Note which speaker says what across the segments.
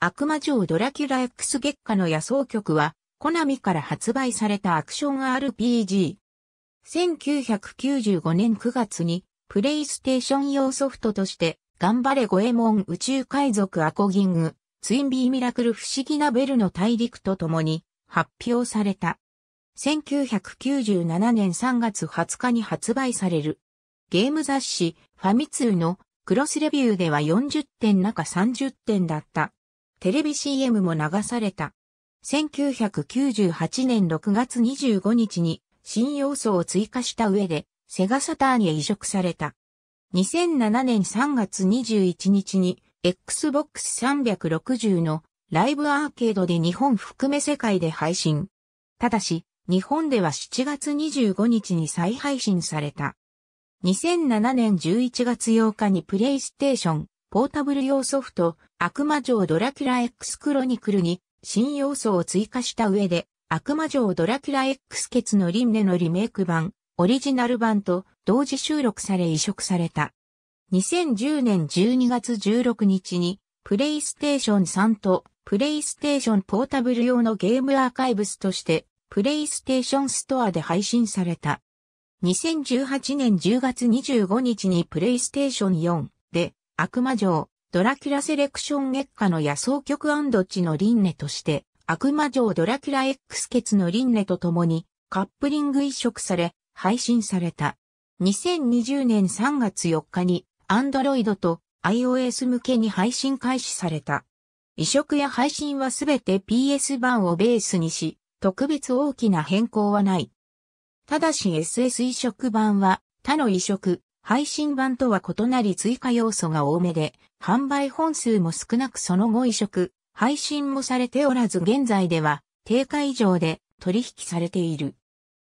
Speaker 1: 悪魔城ドラキュラ X 月下の野草局は、コナミから発売されたアクション RPG。1995年9月に、プレイステーション用ソフトとして、頑張れゴエモン宇宙海賊アコギング、ツインビーミラクル不思議なベルの大陸とともに発表された。1997年3月20日に発売される。ゲーム雑誌ファミツーのクロスレビューでは40点中30点だったテレビ CM も流された。1998年6月25日に新要素を追加した上でセガサターンへ移植された。2007年3月21日に Xbox 360のライブアーケードで日本含め世界で配信。ただし、日本では7月25日に再配信された。2007年11月8日にプレイステーションポータブル用ソフト、悪魔城ドラキュラ X クロニクルに新要素を追加した上で、悪魔城ドラキュラ X ケツの輪廻のリメイク版、オリジナル版と同時収録され移植された。2010年12月16日に、プレイステーション3とプレイステーションポータブル用のゲームアーカイブスとして、プレイステーションストアで配信された。2018年10月25日にプレイステーション4、悪魔城、ドラキュラセレクション月下の野草局地の輪廻として、悪魔城ドラキュラ X ケツの輪廻と共に、カップリング移植され、配信された。2020年3月4日に、アンドロイドと iOS 向けに配信開始された。移植や配信はすべて PS 版をベースにし、特別大きな変更はない。ただし SS 移植版は他の移植、配信版とは異なり追加要素が多めで、販売本数も少なくその後移植、配信もされておらず現在では、定価以上で取引されている。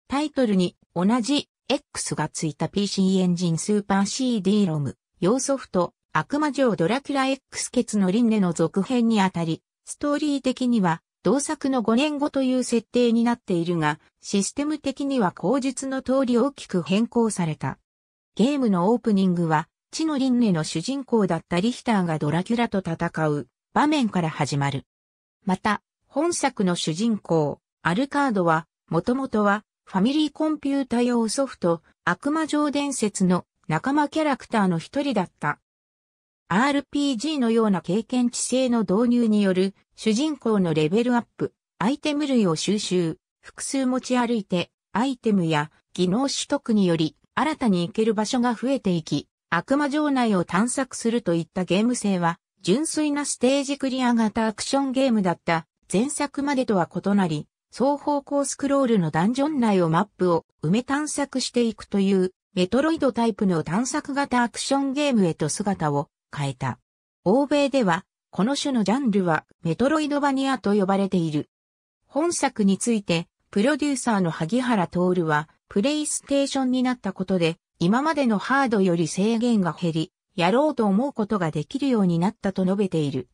Speaker 1: タイトルに同じ X がついた PC エンジンスーパー CD ロム、要ソフト、悪魔城ドラキュラ X ケツの輪廻の続編にあたり、ストーリー的には同作の5年後という設定になっているが、システム的には口述の通り大きく変更された。ゲームのオープニングは、地の輪廻の主人公だったリヒターがドラキュラと戦う場面から始まる。また、本作の主人公、アルカードは、もともとは、ファミリーコンピュータ用ソフト、悪魔城伝説の仲間キャラクターの一人だった。RPG のような経験値性の導入による主人公のレベルアップ、アイテム類を収集、複数持ち歩いて、アイテムや技能取得により新たに行ける場所が増えていき、悪魔城内を探索するといったゲーム性は、純粋なステージクリア型アクションゲームだった前作までとは異なり、双方向スクロールのダンジョン内をマップを埋め探索していくというメトロイドタイプの探索型アクションゲームへと姿を変えた。欧米では、この種のジャンルはメトロイドバニアと呼ばれている。本作について、プロデューサーの萩原徹は、プレイステーションになったことで、今までのハードより制限が減り、やろうと思うことができるようになったと述べている。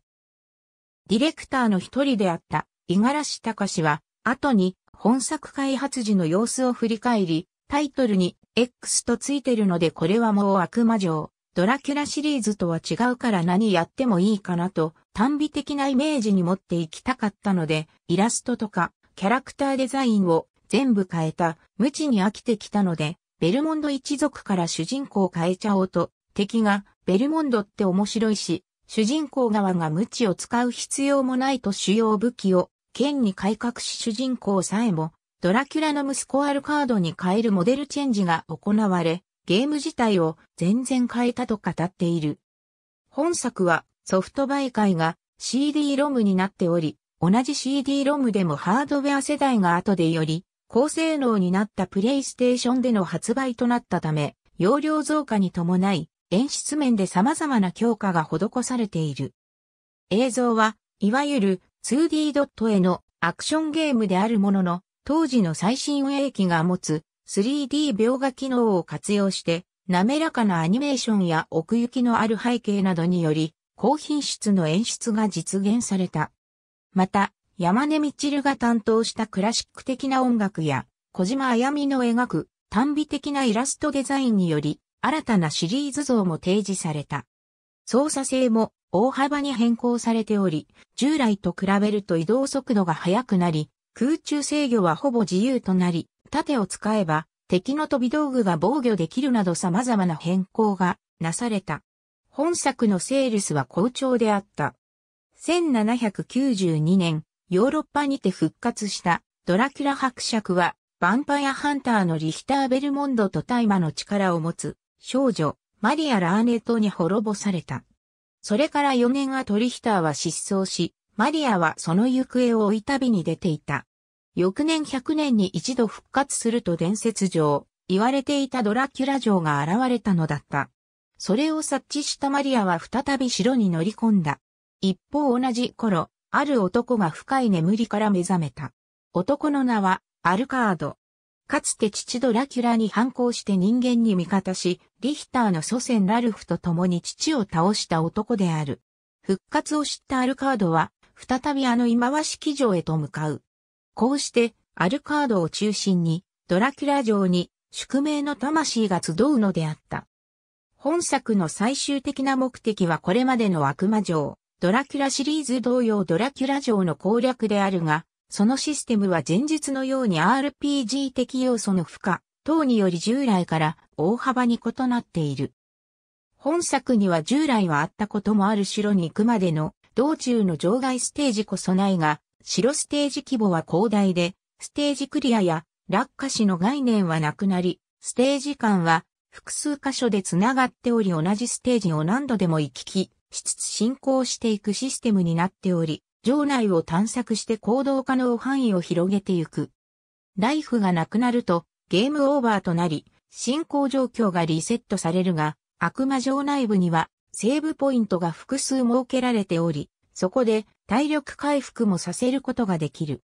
Speaker 1: ディレクターの一人であった五十嵐隆は、後に本作開発時の様子を振り返り、タイトルに X とついてるのでこれはもう悪魔城、ドラキュラシリーズとは違うから何やってもいいかなと、単美的なイメージに持っていきたかったので、イラストとかキャラクターデザインを全部変えた、無知に飽きてきたので、ベルモンド一族から主人公変えちゃおうと、敵が、ベルモンドって面白いし、主人公側が無知を使う必要もないと主要武器を、剣に改革し主人公さえも、ドラキュラの息子アルカードに変えるモデルチェンジが行われ、ゲーム自体を全然変えたと語っている。本作はソフト媒介が CD ロムになっており、同じ CD ロムでもハードウェア世代が後でより高性能になったプレイステーションでの発売となったため、容量増加に伴い、演出面で様々な強化が施されている。映像は、いわゆる 2D ドットへのアクションゲームであるものの、当時の最新鋭機が持つ 3D 描画機能を活用して、滑らかなアニメーションや奥行きのある背景などにより、高品質の演出が実現された。また、山根みちるが担当したクラシック的な音楽や、小島あやみの描く短美的なイラストデザインにより、新たなシリーズ像も提示された。操作性も大幅に変更されており、従来と比べると移動速度が速くなり、空中制御はほぼ自由となり、盾を使えば敵の飛び道具が防御できるなど様々な変更がなされた。本作のセールスは好調であった。1792年、ヨーロッパにて復活したドラキュラ伯爵は、ヴァンパイアハンターのリヒター・ベルモンドと大麻の力を持つ少女、マリア・ラーネットに滅ぼされた。それから4年後リヒターは失踪し、マリアはその行方を追い旅に出ていた。翌年100年に一度復活すると伝説上、言われていたドラキュラ城が現れたのだった。それを察知したマリアは再び城に乗り込んだ。一方同じ頃、ある男が深い眠りから目覚めた。男の名は、アルカード。かつて父ドラキュラに反抗して人間に味方し、リヒターの祖先ラルフと共に父を倒した男である。復活を知ったアルカードは、再びあの忌まわしき城へと向かう。こうして、アルカードを中心に、ドラキュラ城に、宿命の魂が集うのであった。本作の最終的な目的はこれまでの悪魔城、ドラキュラシリーズ同様ドラキュラ城の攻略であるが、そのシステムは前述のように RPG 的要素の負荷等により従来から大幅に異なっている。本作には従来はあったこともある城に行くまでの道中の場外ステージこそないが、城ステージ規模は広大で、ステージクリアや落下死の概念はなくなり、ステージ間は複数箇所で繋がっており同じステージを何度でも行き来しつつ進行していくシステムになっており、場内を探索して行動可能範囲を広げていく。ライフがなくなるとゲームオーバーとなり、進行状況がリセットされるが、悪魔場内部にはセーブポイントが複数設けられており、そこで体力回復もさせることができる。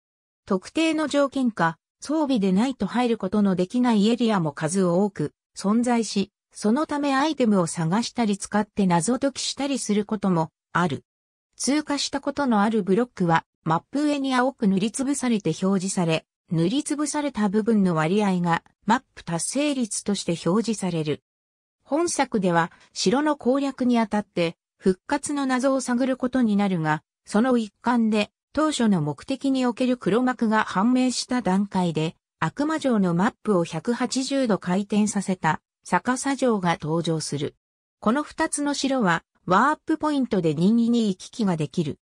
Speaker 1: 特定の条件か、装備でないと入ることのできないエリアも数多く存在し、そのためアイテムを探したり使って謎解きしたりすることもある。通過したことのあるブロックはマップ上に青く塗りつぶされて表示され、塗りつぶされた部分の割合がマップ達成率として表示される。本作では城の攻略にあたって復活の謎を探ることになるが、その一環で当初の目的における黒幕が判明した段階で悪魔城のマップを180度回転させた逆さ城が登場する。この二つの城は、ワープポイントで任意に行き来ができる。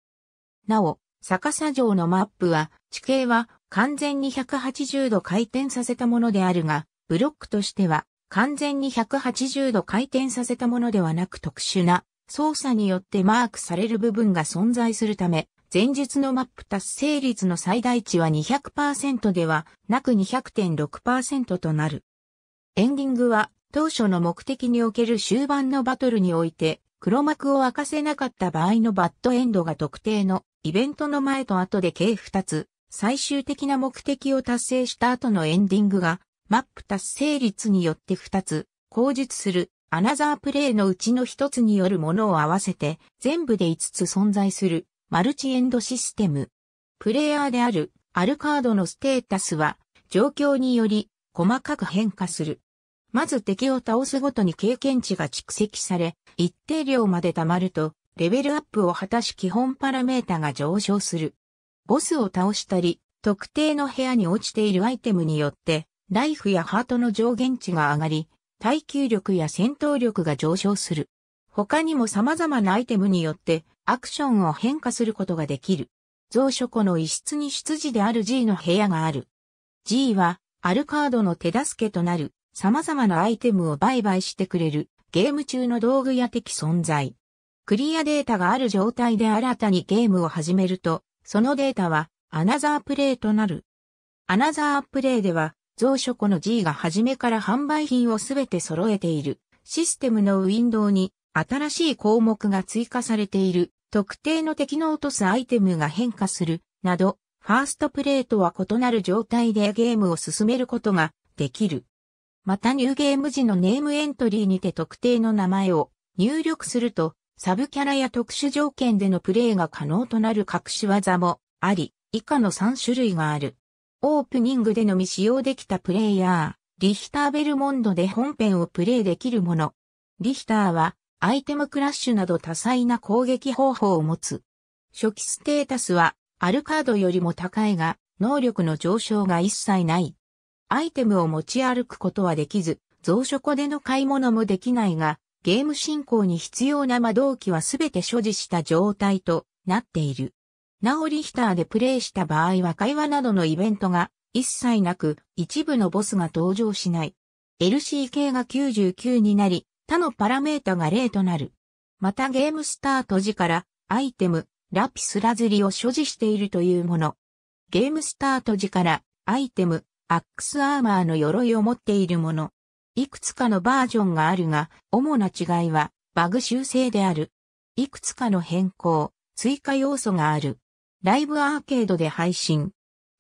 Speaker 1: なお、逆さ城のマップは、地形は完全に180度回転させたものであるが、ブロックとしては完全に180度回転させたものではなく特殊な操作によってマークされる部分が存在するため、前述のマップ達成率の最大値は200%ではなく200.6%となる。エンディングは当初の目的における終盤のバトルにおいて、黒幕を明かせなかった場合のバッドエンドが特定のイベントの前と後で計2つ、最終的な目的を達成した後のエンディングが、マップ達成率によって2つ、口述する、アナザープレイのうちの1つによるものを合わせて、全部で5つ存在する、マルチエンドシステム。プレイヤーである、アルカードのステータスは、状況により、細かく変化する。まず敵を倒すごとに経験値が蓄積され、一定量まで溜まると、レベルアップを果たし基本パラメータが上昇する。ボスを倒したり、特定の部屋に落ちているアイテムによって、ライフやハートの上限値が上がり、耐久力や戦闘力が上昇する。他にも様々なアイテムによってアクションを変化することができる。蔵書庫の一室に出自である G の部屋がある。G はアルカードの手助けとなる様々なアイテムを売買してくれるゲーム中の道具や的存在。クリアデータがある状態で新たにゲームを始めると、そのデータはアナザープレイとなる。アナザープレイでは、蔵書庫の G が初めから販売品をすべて揃えているシステムのウィンドウに新しい項目が追加されている特定の敵の落とすアイテムが変化するなど、ファーストプレイとは異なる状態でゲームを進めることができる。またニューゲーム時のネームエントリーにて特定の名前を入力すると、サブキャラや特殊条件でのプレイが可能となる隠し技もあり、以下の3種類がある。オープニングでのみ使用できたプレイヤー、リヒターベルモンドで本編をプレイできるもの。リヒターは、アイテムクラッシュなど多彩な攻撃方法を持つ。初期ステータスは、アルカードよりも高いが、能力の上昇が一切ない。アイテムを持ち歩くことはできず、増殖での買い物もできないが、ゲーム進行に必要な魔導機はすべて所持した状態となっている。なおリヒターでプレイした場合は会話などのイベントが一切なく、一部のボスが登場しない。LCK が99になり、他のパラメータが0となる。またゲームスタート時からアイテム、ラピスラズリを所持しているというもの。ゲームスタート時からアイテム、アックスアーマーの鎧を持っているもの。いくつかのバージョンがあるが、主な違いは、バグ修正である。いくつかの変更、追加要素がある。ライブアーケードで配信。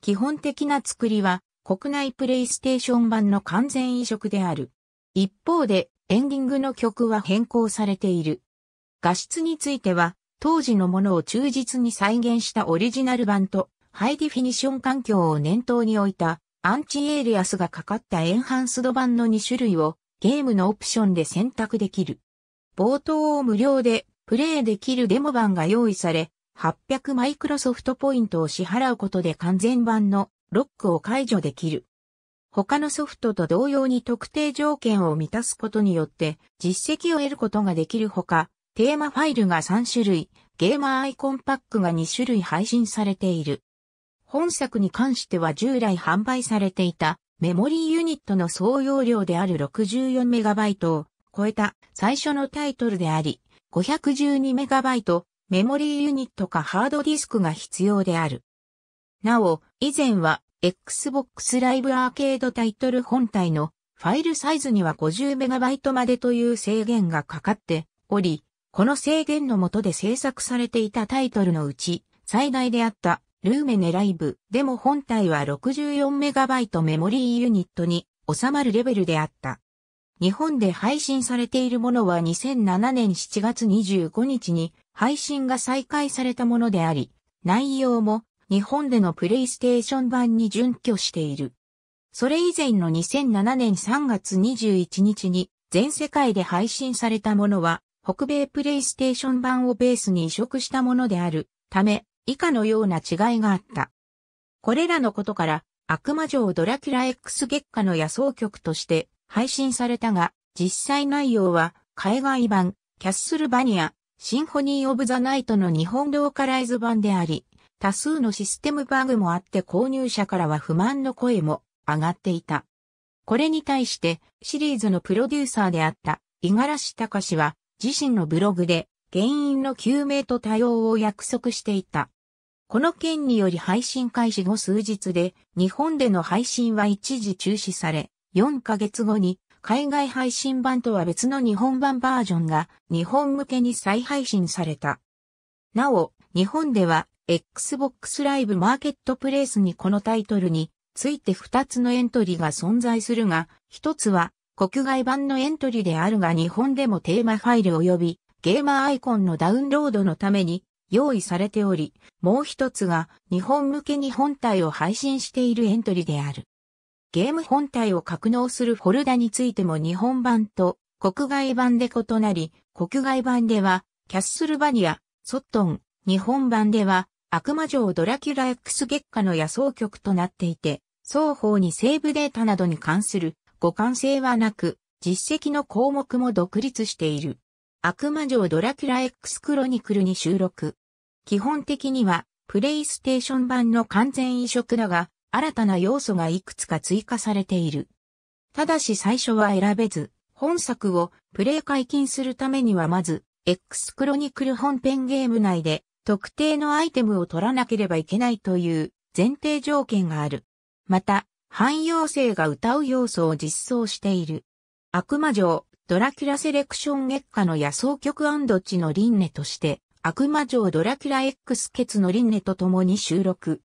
Speaker 1: 基本的な作りは、国内プレイステーション版の完全移植である。一方で、エンディングの曲は変更されている。画質については、当時のものを忠実に再現したオリジナル版と、ハイディフィニション環境を念頭に置いたアンチエイリアスがかかったエンハンスド版の2種類をゲームのオプションで選択できる。冒頭を無料でプレイできるデモ版が用意され、800マイクロソフトポイントを支払うことで完全版のロックを解除できる。他のソフトと同様に特定条件を満たすことによって実績を得ることができるほか、テーマファイルが3種類、ゲーマーアイコンパックが2種類配信されている。本作に関しては従来販売されていたメモリーユニットの総容量である 64MB を超えた最初のタイトルであり、512MB メモリーユニットかハードディスクが必要である。なお、以前は Xbox Live アーケードタイトル本体のファイルサイズには 50MB までという制限がかかっており、この制限のもとで制作されていたタイトルのうち、最大であったルーメネライブでも本体は 64MB メモリーユニットに収まるレベルであった。日本で配信されているものは2007年7月25日に配信が再開されたものであり、内容も日本でのプレイステーション版に準拠している。それ以前の2007年3月21日に全世界で配信されたものは北米プレイステーション版をベースに移植したものであるため、以下のような違いがあった。これらのことから、悪魔城ドラキュラ X 月下の野草曲として配信されたが、実際内容は海外版、キャッスルバニア、シンフォニー・オブ・ザ・ナイトの日本ローカライズ版であり、多数のシステムバグもあって購入者からは不満の声も上がっていた。これに対してシリーズのプロデューサーであった五十嵐隆は自身のブログで原因の究明と対応を約束していた。この件により配信開始後数日で、日本での配信は一時中止され、4ヶ月後に海外配信版とは別の日本版バージョンが日本向けに再配信された。なお、日本では Xbox Live マーケットプレイスにこのタイトルについて2つのエントリーが存在するが、1つは国外版のエントリーであるが日本でもテーマファイル及びゲーマーアイコンのダウンロードのために用意されており、もう一つが日本向けに本体を配信しているエントリーである。ゲーム本体を格納するフォルダについても日本版と国外版で異なり、国外版ではキャッスルバニア、ソットン、日本版では悪魔城ドラキュラ X 月下の野草局となっていて、双方にセーブデータなどに関する互換性はなく、実績の項目も独立している。悪魔城ドラキュラ X クロニクルに収録。基本的には、プレイステーション版の完全移植だが、新たな要素がいくつか追加されている。ただし最初は選べず、本作をプレイ解禁するためにはまず、X クロニクル本編ゲーム内で特定のアイテムを取らなければいけないという前提条件がある。また、汎用性が歌う要素を実装している。悪魔城、ドラキュラセレクション月下の野草曲地の輪廻として、悪魔城ドラキュラ X ケツの輪廻と共に収録。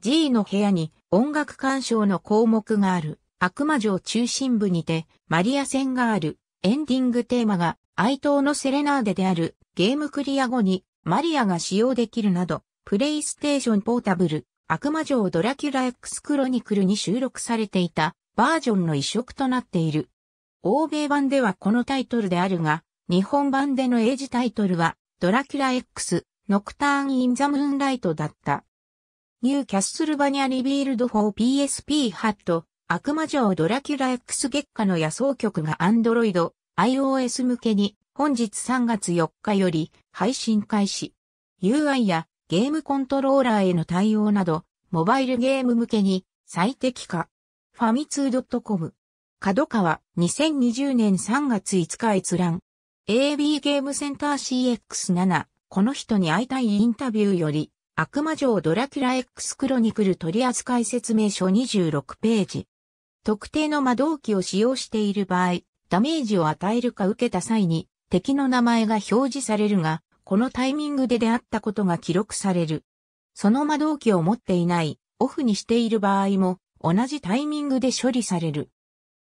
Speaker 1: G の部屋に音楽鑑賞の項目がある悪魔城中心部にてマリア戦があるエンディングテーマが哀悼のセレナーデであるゲームクリア後にマリアが使用できるなどプレイステーションポータブル悪魔城ドラキュラ X クロニクルに収録されていたバージョンの移植となっている。欧米版ではこのタイトルであるが、日本版での英字タイトルは、ドラキュラ X、ノクターン・イン・ザ・ムーンライトだった。ニュー・キャッスルバニア・リビールド・フォー・ PSP・ ハット、悪魔城ドラキュラ X 月下の野草曲がアンドロイド、iOS 向けに、本日3月4日より配信開始。UI やゲームコントローラーへの対応など、モバイルゲーム向けに最適化。ファミツー .com 角川、2020年3月5日閲覧。AB ゲームセンター CX7、この人に会いたいインタビューより、悪魔城ドラキュラ X クロニクル取扱説明書26ページ。特定の魔導機を使用している場合、ダメージを与えるか受けた際に、敵の名前が表示されるが、このタイミングで出会ったことが記録される。その魔導機を持っていない、オフにしている場合も、同じタイミングで処理される。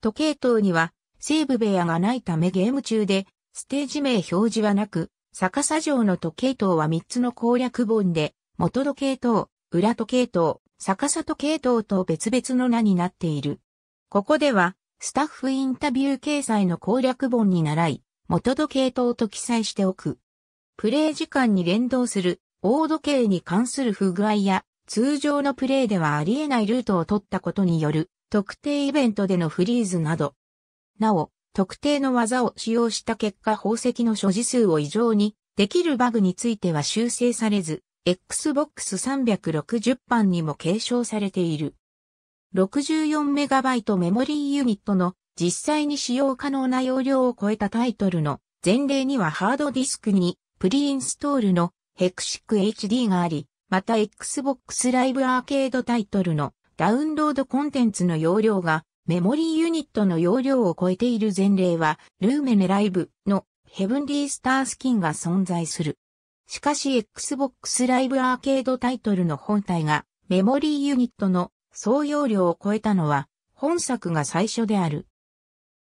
Speaker 1: 時計塔には、西部部屋がないためゲーム中で、ステージ名表示はなく、逆さ状の時計塔は3つの攻略本で、元時計塔、裏時計塔、逆さ時系統と別々の名になっている。ここでは、スタッフインタビュー掲載の攻略本に習い、元時計塔と記載しておく。プレイ時間に連動する、大時計に関する不具合や、通常のプレイではありえないルートを取ったことによる、特定イベントでのフリーズなど。なお、特定の技を使用した結果宝石の所持数を異常にできるバグについては修正されず、Xbox 360版にも継承されている。64MB メモリーユニットの実際に使用可能な容量を超えたタイトルの前例にはハードディスクにプリインストールのヘクシック HD があり、また Xbox Live アーケードタイトルのダウンロードコンテンツの容量がメモリーユニットの容量を超えている前例は、ルーメネライブのヘブンリースタースキンが存在する。しかし Xbox ライブアーケードタイトルの本体がメモリーユニットの総容量を超えたのは本作が最初である。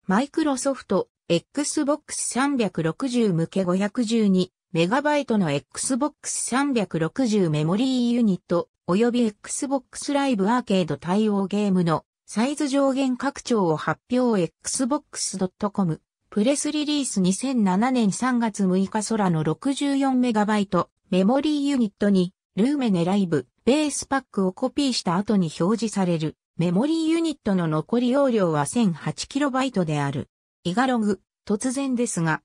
Speaker 1: マイクロソフト Xbox 360向け512メガバイトの Xbox 360メモリーユニット及び Xbox Live アーケード対応ゲームのサイズ上限拡張を発表 Xbox.com プレスリリース2007年3月6日空の 64MB メモリーユニットにルーメネライブベースパックをコピーした後に表示されるメモリーユニットの残り容量は 1008KB である。イガログ、突然ですが。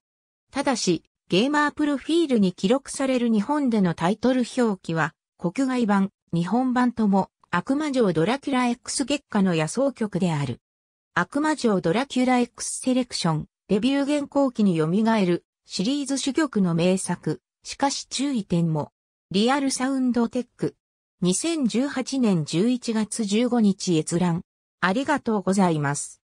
Speaker 1: ただし、ゲーマープロフィールに記録される日本でのタイトル表記は、国外版、日本版とも、悪魔城ドラキュラ X 月下の野草曲である。悪魔城ドラキュラ X セレクション、デビュー原稿期に蘇る、シリーズ主曲の名作、しかし注意点も、リアルサウンドテック。2018年11月15日閲覧。ありがとうございます。